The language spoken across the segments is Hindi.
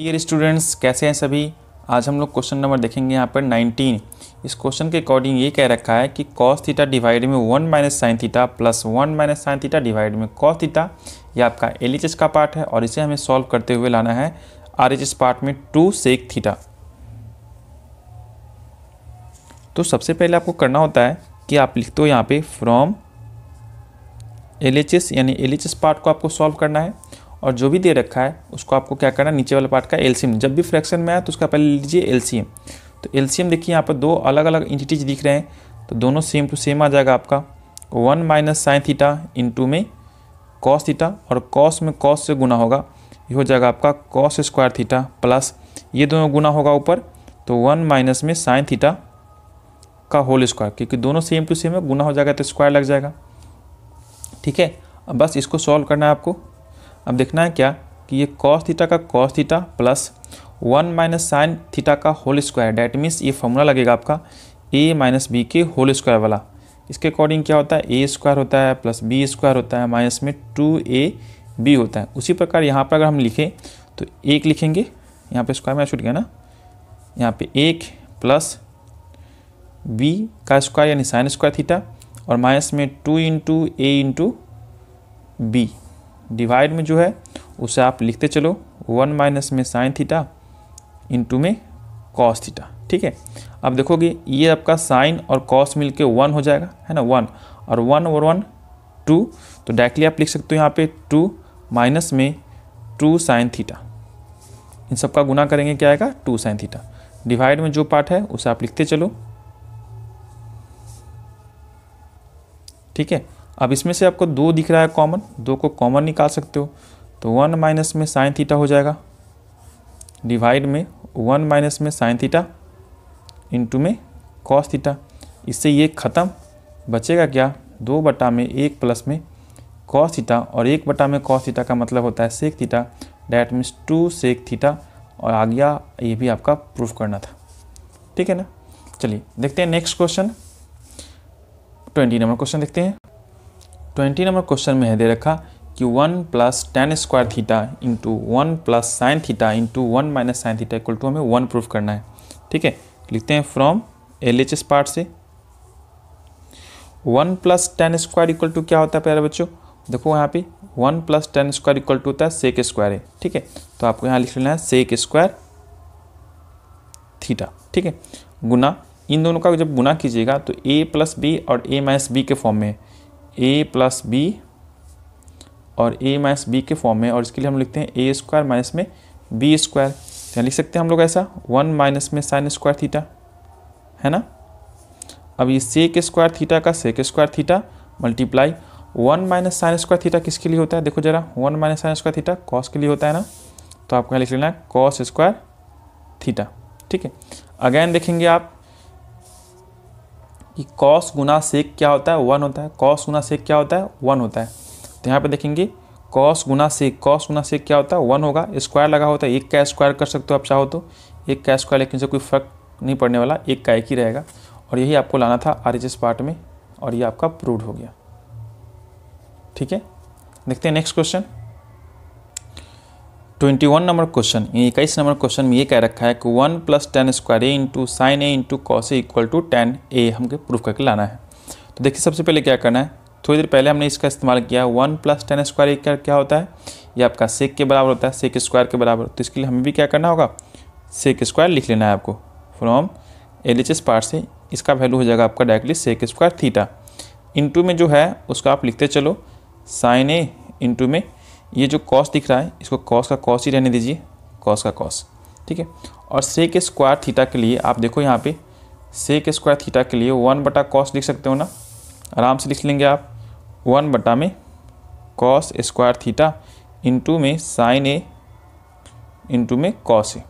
डियर स्टूडेंट्स कैसे हैं सभी आज हम लोग क्वेश्चन नंबर देखेंगे यहाँ पर 19 इस क्वेश्चन के अकॉर्डिंग ये कह रखा है कि कॉस थीटा डिवाइड में one minus sine theta plus one minus sine theta divide में कॉस थीटा ये आपका एल का पार्ट है और इसे हमें सॉल्व करते हुए लाना है आर पार्ट में टू सेक थीटा तो सबसे पहले आपको करना होता है कि आप लिख दो यहाँ पे फ्रॉम एल यानी एल पार्ट को आपको सॉल्व करना है और जो भी दे रखा है उसको आपको क्या करना है नीचे वाले पार्ट का एलसीएम जब भी फ्रैक्शन में आए तो उसका पहले लीजिए एलसीएम तो एलसीएम देखिए यहाँ पर दो अलग अलग इंटिटीज दिख रहे हैं तो दोनों सेम टू सेम आ जाएगा आपका one minus sine theta into में कॉस थीटा और कॉस में कॉस से गुना होगा ये हो जाएगा आपका कॉस स्क्वायर थीटा प्लस ये दोनों गुना होगा ऊपर तो वन माइनस में साइन थीटा का होल स्क्वायर क्योंकि दोनों सेम टू सेम है गुना हो जाएगा तो स्क्वायर लग जाएगा ठीक है बस इसको सॉल्व करना है आपको अब देखना है क्या कि ये कॉस थीटा का cos theta plus one minus sine theta का होल स्क्वायर डैट मीन्स ये फॉर्मूला लगेगा आपका ए माइनस बी के होल स्क्वायर वाला इसके अकॉर्डिंग क्या होता है ए स्क्वायर होता है प्लस बी स्क्वायर होता है माइनस में टू ए बी होता है उसी प्रकार यहाँ पर अगर हम लिखें तो एक लिखेंगे यहाँ पर स्क्वायर में छूट गया ना यहाँ पर एक प्लस बी का स्क्वायर यानी साइन स्क्वायर थीटा और माइनस में two into A into B divide में जो है उसे आप लिखते चलो वन माइनस में साइन थीटा इंटू में कॉस थीटा ठीक है अब देखोगे ये आपका साइन और कॉस मिल के वन हो जाएगा है ना वन और वन और वन टू तो डायरेक्टली आप लिख सकते हो यहाँ पे टू माइनस में टू साइन थीटा इन सबका गुना करेंगे क्या आएगा टू साइन थीटा डिवाइड में जो पार्ट है उसे आप लिखते चलो ठीक है अब इसमें से आपको दो दिख रहा है कॉमन दो को कॉमन निकाल सकते हो तो वन माइनस में साइन थीटा हो जाएगा डिवाइड में वन माइनस में साइन थीटा इंटू में कॉस थीटा इससे ये ख़त्म बचेगा क्या दो बटा में एक प्लस में कॉस थीटा और एक बटा में कॉस थीटा का मतलब होता है sec theta that means two sec theta और आ गया ये भी आपका प्रूफ करना था ठीक है ना चलिए देखते हैं नेक्स्ट क्वेश्चन ट्वेंटी नंबर क्वेश्चन देखते हैं ट्वेंटी नंबर क्वेश्चन में है दे रखा कि one plus ten square theta into one plus sine theta into one minus sine theta equal to हमें वन प्रूफ करना है ठीक है लिखते हैं from L H S part से one plus ten square equal to क्या होता है प्यारे बच्चों देखो यहाँ पे one plus ten square equal to होता है सेक स्क्वायर है ठीक है तो आपको यहाँ लिख लेना है सेक स्क्वायर थीटा ठीक है गुना इन दोनों का जब गुना कीजिएगा तो ए प्लस बी और ए माइनस बी के फॉर्म में है ए प्लस बी और ए माइनस बी के फॉर्म में और इसके लिए हम लिखते हैं ए स्क्वायर माइनस में बी स्क्वायर यहाँ लिख सकते हैं हम लोग ऐसा वन माइनस में साइन स्क्वायर थीटा है ना अब ये सेक स्क्वायर थीटा का sec square theta multiply one minus sine square theta किसके लिए होता है देखो जरा one minus sine square theta cos के लिए होता है ना तो आपको यहाँ लिख लेना है कॉस स्क्वायर थीटा ठीक है अगेन देखेंगे आप कि कॉस गुना सेक क्या होता है वन होता है कॉस गुना सेक क्या होता है वन होता है तो यहाँ पर देखेंगे कॉस गुना सेक कॉस गुना सेक क्या होता है वन होगा स्क्वायर लगा होता है एक का स्क्वायर कर सकते हो आप चाहो तो एक का स्क्वायर लेकिन से कोई फर्क नहीं पड़ने वाला एक का एक ही रहेगा और यही आपको लाना था आर पार्ट में और ये आपका प्रूव हो गया ठीक है देखते हैं next question twenty one number question इक्कीस नंबर क्वेश्चन में ये कह रखा है कि one plus ten square A into sine A into cos A equal to ten A हमको प्रूफ करके लाना है तो देखिए सबसे पहले क्या करना है थोड़ी देर पहले हमने इसका इस्तेमाल किया one plus ten square A का क्या होता है ये आपका सेक के बराबर होता है सेक स्क्वायर के बराबर तो इसके लिए हमें भी क्या करना होगा सेक स्क्वायर लिख लेना है आपको from L H S part से इसका वैल्यू हो जाएगा आपका directly sec square theta into में जो है उसका आप लिखते चलो साइन ए इंटू में ये जो कॉस दिख रहा है इसको कॉस का कॉस ही रहने दीजिए कॉस का कॉस ठीक है और से के स्क्वायर थीटा के लिए आप देखो यहाँ पे से के स्क्वायर थीटा के लिए वन बटा कॉस लिख सकते हो ना आराम से लिख लेंगे आप वन बटा में कॉस स्क्वायर थीटा इंटू में साइन ए इंटू में कॉस ए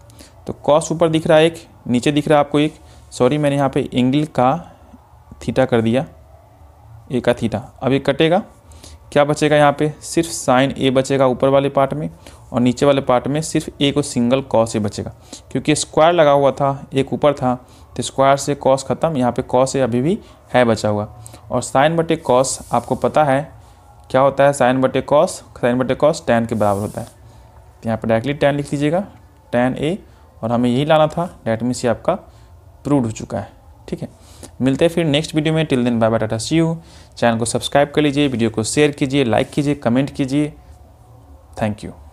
तो कॉस ऊपर दिख रहा है एक नीचे दिख रहा है आपको एक सॉरी मैंने यहाँ पे एंगल का थीटा कर दिया ए का थीटा अब ये कटेगा क्या बचेगा यहाँ पे सिर्फ साइन ए बचेगा ऊपर वाले पार्ट में और नीचे वाले पार्ट में सिर्फ ए को सिंगल कॉस ही बचेगा क्योंकि स्क्वायर लगा हुआ था एक ऊपर था तो स्क्वायर से कॉस ख़त्म यहाँ पे कॉस ए अभी भी है बचा हुआ और साइन बटे कॉस आपको पता है क्या होता है साइन बटे कॉस साइन बटे कॉस टेन के बराबर होता है तो यहाँ पर डायरेक्टली टेन लिख दीजिएगा टेन ए और हमें यही लाना था डेट मीन्स ये आपका प्रूव हो चुका है ठीक है मिलते हैं फिर नेक्स्ट वीडियो में till then bye bye tata see you channel को सब्सक्राइब कर लीजिए वीडियो को शेयर कीजिए लाइक कीजिए कमेंट कीजिए थैंक यू